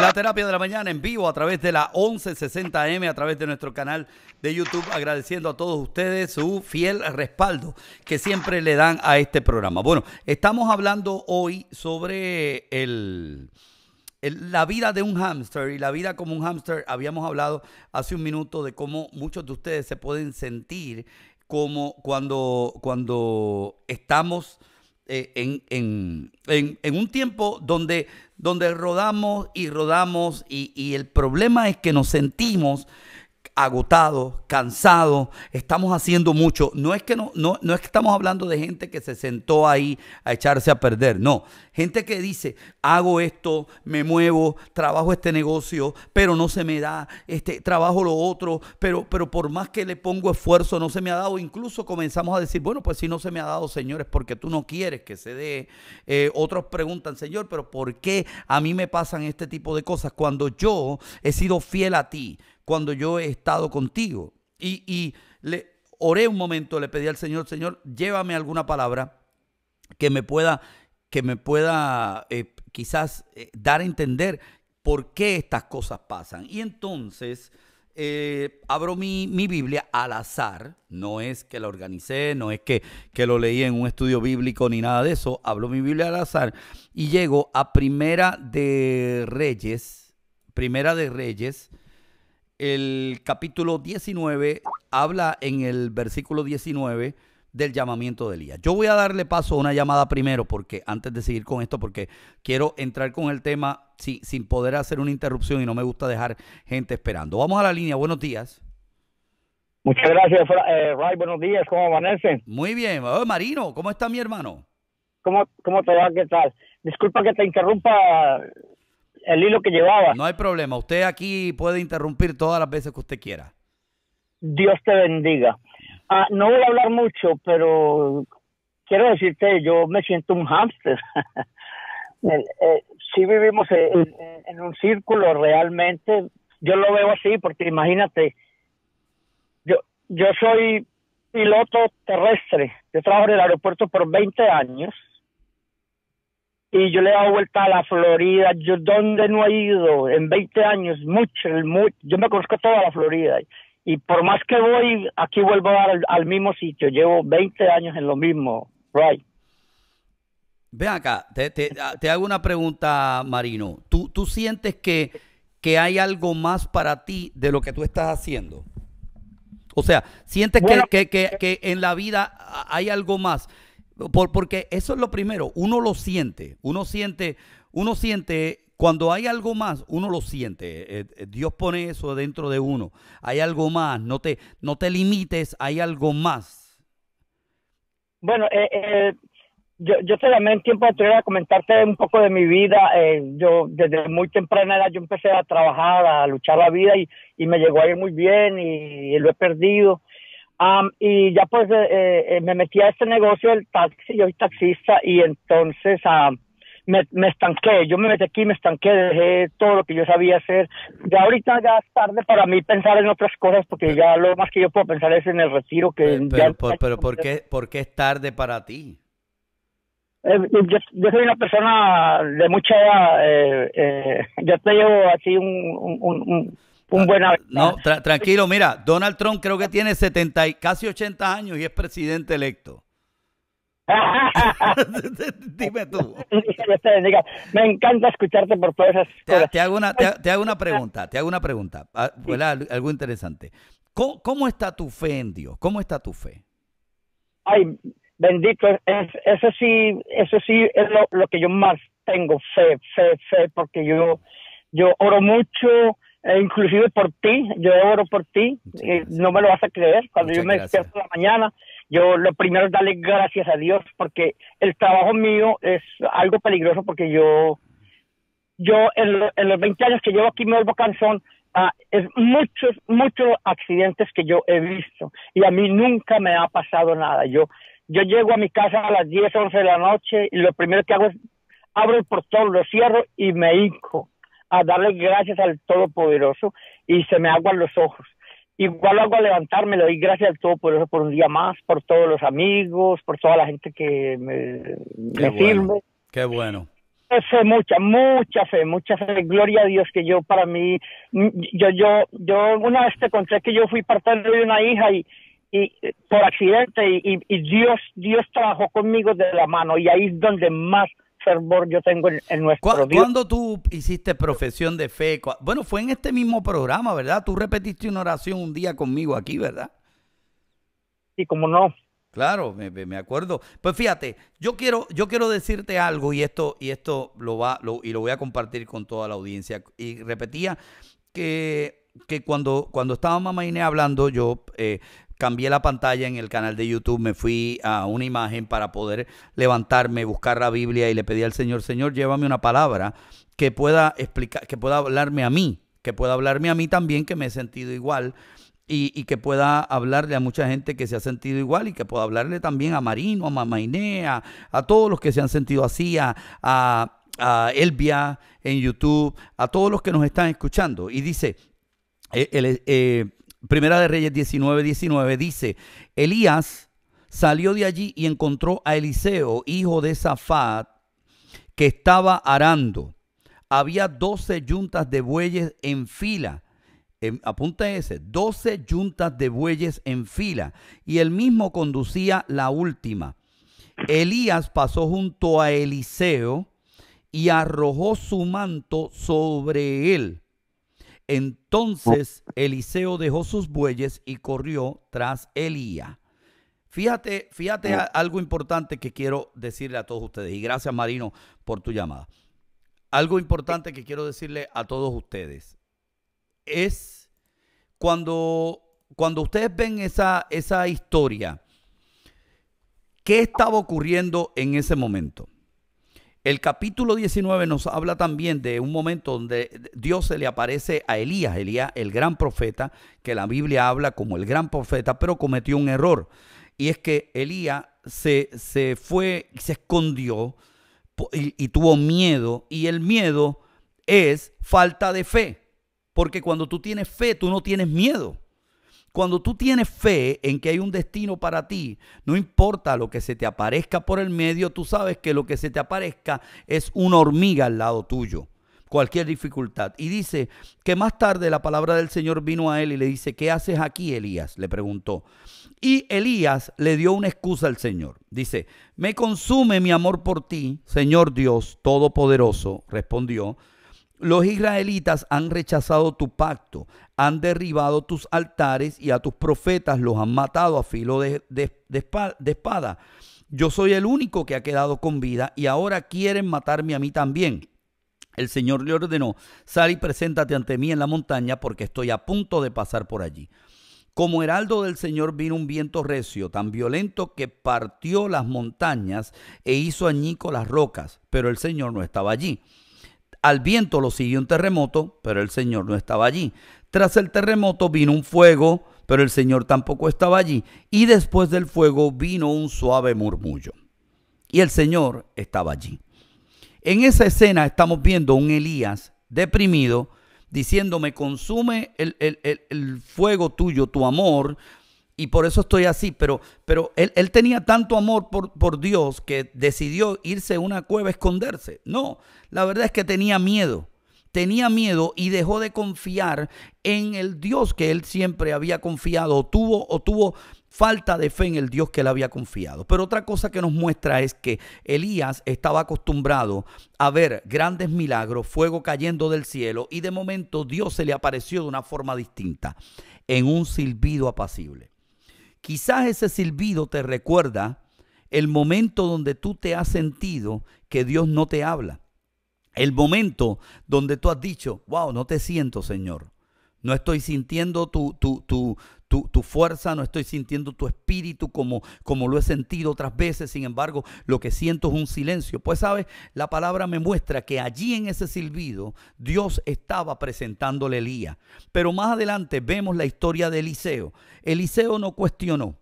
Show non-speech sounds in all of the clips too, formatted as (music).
la terapia de la mañana en vivo a través de la 1160M, a través de nuestro canal de YouTube, agradeciendo a todos ustedes su fiel respaldo que siempre le dan a este programa. Bueno, estamos hablando hoy sobre la vida de un hámster y la vida como un hámster. Habíamos hablado hace un minuto de cómo muchos de ustedes se pueden sentir como cuando, cuando estamos eh, en, en, un tiempo donde, donde rodamos y rodamos y, y el problema es que nos sentimos agotado, cansado, estamos haciendo mucho. No es que no, no, no es que estamos hablando de gente que se sentó ahí a echarse a perder, no. Gente que dice, hago esto, me muevo, trabajo este negocio, pero no se me da, este, trabajo lo otro, pero, pero por más que le pongo esfuerzo, no se me ha dado. Incluso comenzamos a decir, bueno, pues si no se me ha dado, señores, porque tú no quieres que se dé. Eh, otros preguntan, Señor, pero ¿por qué a mí me pasan este tipo de cosas cuando yo he sido fiel a ti? cuando yo he estado contigo. Y, le oré un momento, le pedí al Señor, Señor, llévame alguna palabra que me pueda, que me pueda eh, quizás eh, dar a entender por qué estas cosas pasan. Y entonces eh, abro mi, Biblia al azar, no es que la organicé, no es que, que lo leí en un estudio bíblico ni nada de eso, abro mi Biblia al azar y llego a Primera de Reyes, Primera de Reyes el capítulo 19 habla en el versículo 19 del llamamiento de Elías. Yo voy a darle paso a una llamada primero, porque antes de seguir con esto, porque quiero entrar con el tema sí, sin poder hacer una interrupción y no me gusta dejar gente esperando. Vamos a la línea, buenos días. Muchas gracias, eh, Ray, buenos días, ¿cómo amanecen? Muy bien, oh, Marino, ¿cómo está mi hermano? ¿Cómo, ¿Cómo te va? ¿Qué tal? Disculpa que te interrumpa, el hilo que llevaba. No hay problema, usted aquí puede interrumpir todas las veces que usted quiera. Dios te bendiga. Ah, no voy a hablar mucho, pero quiero decirte, yo me siento un hámster. Si (laughs) eh, vivimos en, un círculo realmente. Yo lo veo así porque imagínate, yo, yo soy piloto terrestre. Yo trabajo en el aeropuerto por 20 años y yo le he dado vuelta a la Florida. Yo, ¿dónde no he ido? En 20 años, mucho, Yo me conozco toda la Florida. Y por más que voy, aquí vuelvo al, mismo sitio. Llevo 20 años en lo mismo, right? Ve acá, te, hago una pregunta, Marino. ¿Tú, sientes que, hay algo más para ti de lo que tú estás haciendo? O sea, sientes que, que, en la vida hay algo más. Por, porque eso es lo primero, uno lo siente, uno siente, uno siente cuando hay algo más, uno lo siente. Eh, eh, eh, Dios pone eso dentro de uno. Hay algo más, no te, no te limites, hay algo más. Bueno, yo, yo te llamé en tiempo de a comentarte un poco de mi vida. yo desde muy temprana edad yo empecé a trabajar, a luchar la vida y, me llegó ahí muy bien y lo he perdido y ya pues eh, eh, eh, me metí a este negocio del taxi, yo soy taxista y entonces me, me, estanqué, yo me metí aquí, me estanqué, dejé todo lo que yo sabía hacer. Ya ahorita ya es tarde para mí pensar en otras cosas porque ya lo más que yo puedo pensar es en el retiro que... Pero, por, qué, ¿por es tarde para ti? yo, soy una persona de mucha edad, yo te llevo así un un buen ah, No, tranquilo, mira, Donald Trump creo que tiene 70 y casi 80 años y es presidente electo. (laughs) Dime tú. Me encanta escucharte por todas esas cosas. Te, te, hago, una, te, hago una pregunta, te hago una pregunta, ah, algo interesante. ¿Cómo, está tu fe en Dios? ¿Cómo está tu fe? Ay, bendito, es, eso sí, eso sí es lo, lo, que yo más tengo, fe, fe, fe, porque yo, yo oro mucho, eh, inclusive por ti, yo oro por ti, eh, no me lo vas a creer, cuando yo me despierto en la mañana, yo lo primero es darle gracias a Dios, porque el trabajo mío es algo peligroso, porque yo, yo en, los 20 años que llevo aquí me vuelvo cansón, ah, es muchos, muchos accidentes que yo he visto y a mí nunca me ha pasado nada. Yo, yo llego a mi casa a las 10, 11 de la noche y lo primero que hago es abro el portón, lo cierro y me hinco a darle gracias al Todopoderoso y se me aguan los ojos. Igual hago a levantarme, le doy gracias al Todopoderoso por un día más, por todos los amigos, por toda la gente que me, me Qué bueno. Fe, mucha, mucha fe, mucha fe. Gloria a Dios que yo para mí, yo, yo, yo una vez te conté que yo fui parte de una hija y, y por accidente y, y, Dios, Dios trabajó conmigo de la mano y ahí es donde más fervor yo tengo en, nuestro tú hiciste profesión de fe? Bueno, fue en este mismo programa, ¿verdad? Tú repetiste una oración un día conmigo aquí, ¿verdad? Sí, como no. Claro, me, acuerdo. Pues fíjate, yo quiero, yo quiero decirte algo y esto, y esto lo va, y lo voy a compartir con toda la audiencia. Y repetía que, que cuando, cuando estaba mamá Inés hablando, yo eh, cambié la pantalla en el canal de YouTube, me fui a una imagen para poder levantarme, buscar la Biblia y le pedí al Señor, Señor, llévame una palabra que pueda explicar, que pueda hablarme a mí, que pueda hablarme a mí también, que me he sentido igual. Y, que pueda hablarle a mucha gente que se ha sentido igual y que pueda hablarle también a Marino, a Inea, a todos los que se han sentido así, a, a, Elvia en YouTube, a todos los que nos están escuchando. Y dice, eh, el... Eh, Primera de Reyes 19, 19 dice, Elías salió de allí y encontró a Eliseo, hijo de Safat, que estaba arando. Había doce yuntas de bueyes en fila. Em, apunta ese, doce yuntas de bueyes en fila. Y él mismo conducía la última. Elías pasó junto a Eliseo y arrojó su manto sobre él entonces Eliseo dejó sus bueyes y corrió tras Elías. Fíjate, fíjate oh. algo importante que quiero decirle a todos ustedes. Y gracias, Marino, por tu llamada. Algo importante que quiero decirle a todos ustedes es cuando, cuando ustedes ven esa, esa historia, ¿qué estaba ocurriendo en ese momento? El capítulo 19 nos habla también de un momento donde Dios se le aparece a Elías, Elías el gran profeta, que la Biblia habla como el gran profeta, pero cometió un error. Y es que Elías se, se fue, se escondió y tuvo miedo. Y el miedo es falta de fe. Porque cuando tú tienes fe, tú no tienes miedo. Cuando tú tienes fe en que hay un destino para ti, no importa lo que se te aparezca por el medio, tú sabes que lo que se te aparezca es una hormiga al lado tuyo cualquier dificultad. Y dice que más tarde la palabra del Señor vino a él y le dice, ¿qué haces aquí, Elías? Le preguntó. Y Elías le dio una excusa al Señor. Dice, me consume mi amor por ti, Señor Dios Todopoderoso, respondió. Los israelitas han rechazado tu pacto, han derribado tus altares y a tus profetas los han matado a filo de, espada. Yo soy el único que ha quedado con vida y ahora quieren matarme a mí también. El Señor le ordenó, sal y preséntate ante mí en la montaña porque estoy a punto de pasar por allí. Como heraldo del Señor vino un viento recio, tan violento que partió las montañas e hizo añico las rocas, pero el Señor no estaba allí. Al viento lo siguió un terremoto, pero el Señor no estaba allí. Tras el terremoto vino un fuego, pero el Señor tampoco estaba allí. Y después del fuego vino un suave murmullo. Y el Señor estaba allí. En esa escena estamos viendo un Elías deprimido, Me consume el, el, fuego tuyo, tu amor, y por eso estoy así, pero, pero él, tenía tanto amor por, Dios que decidió irse a una cueva a esconderse. No, la verdad es que tenía miedo, tenía miedo y dejó de confiar en el Dios que él siempre había confiado, o tuvo, o tuvo falta de fe en el Dios que él había confiado. Pero otra cosa que nos muestra es que Elías estaba acostumbrado a ver grandes milagros, fuego cayendo del cielo, y de momento Dios se le apareció de una forma distinta, en un silbido apacible. Quizás ese silbido te recuerda el momento donde tú te has sentido que Dios no te habla. El momento donde tú has dicho, wow, no te siento, Señor. No estoy sintiendo tu, tu, tu, tu, fuerza, no estoy sintiendo tu espíritu como, como lo he sentido otras veces, sin embargo, lo que siento es un silencio. Pues sabes, la palabra me muestra que allí en ese silbido Dios estaba presentándole a Elías. Pero más adelante vemos la historia de Eliseo. Eliseo no cuestionó.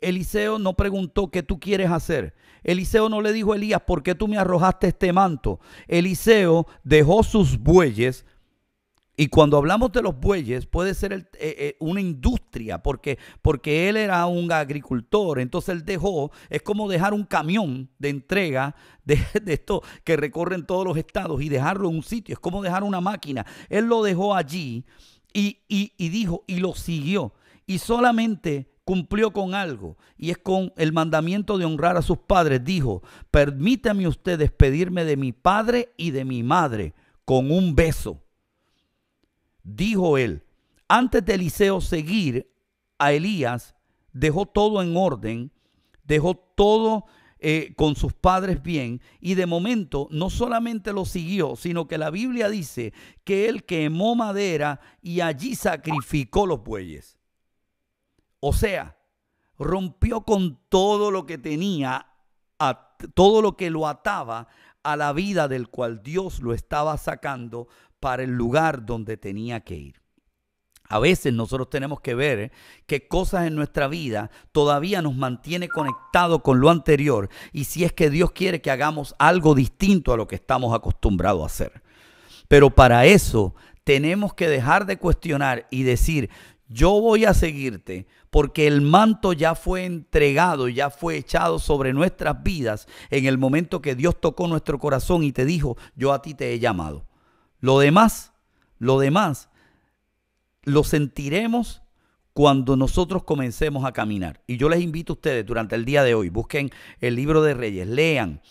Eliseo no preguntó qué tú quieres hacer. Eliseo no le dijo a Elías, ¿por qué tú me arrojaste este manto? Eliseo dejó sus bueyes, y cuando hablamos de los bueyes, puede ser eh, eh, una industria, porque, porque él era un agricultor, entonces él dejó, es como dejar un camión de entrega de, esto que recorren todos los estados y dejarlo en un sitio, es como dejar una máquina. Él lo dejó allí y, y, dijo, y lo siguió, y solamente cumplió con algo, y es con el mandamiento de honrar a sus padres. Dijo, permítame usted despedirme de mi padre y de mi madre con un beso Dijo él, antes de Eliseo seguir a Elías, dejó todo en orden, dejó todo eh, con sus padres bien y de momento no solamente lo siguió, sino que la Biblia dice que él quemó madera y allí sacrificó los bueyes. O sea, rompió con todo lo que tenía, a, todo lo que lo ataba a la vida del cual Dios lo estaba sacando para el lugar donde tenía que ir. A veces nosotros tenemos que ver que eh, qué cosas en nuestra vida todavía nos mantiene conectado con lo anterior y si es que Dios quiere que hagamos algo distinto a lo que estamos acostumbrados a hacer. Pero para eso tenemos que dejar de cuestionar y decir, yo voy a seguirte porque el manto ya fue entregado, ya fue echado sobre nuestras vidas en el momento que Dios tocó nuestro corazón y te dijo, yo a ti te he llamado. Lo demás, lo demás, lo sentiremos cuando nosotros comencemos a caminar. Y yo les invito a ustedes durante el día de hoy, busquen el libro de Reyes, lean.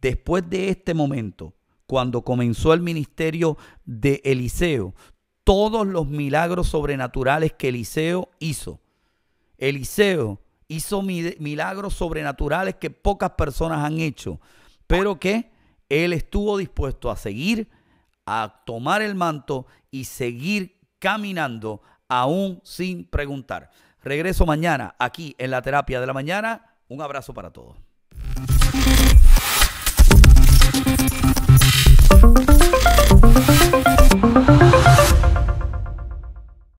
Después de este momento, cuando comenzó el ministerio de Eliseo, todos los milagros sobrenaturales que Eliseo hizo. Eliseo hizo milagros sobrenaturales que pocas personas han hecho, pero que él estuvo dispuesto a seguir a tomar el manto y seguir caminando aún sin preguntar. Regreso mañana aquí en la terapia de la mañana. Un abrazo para todos.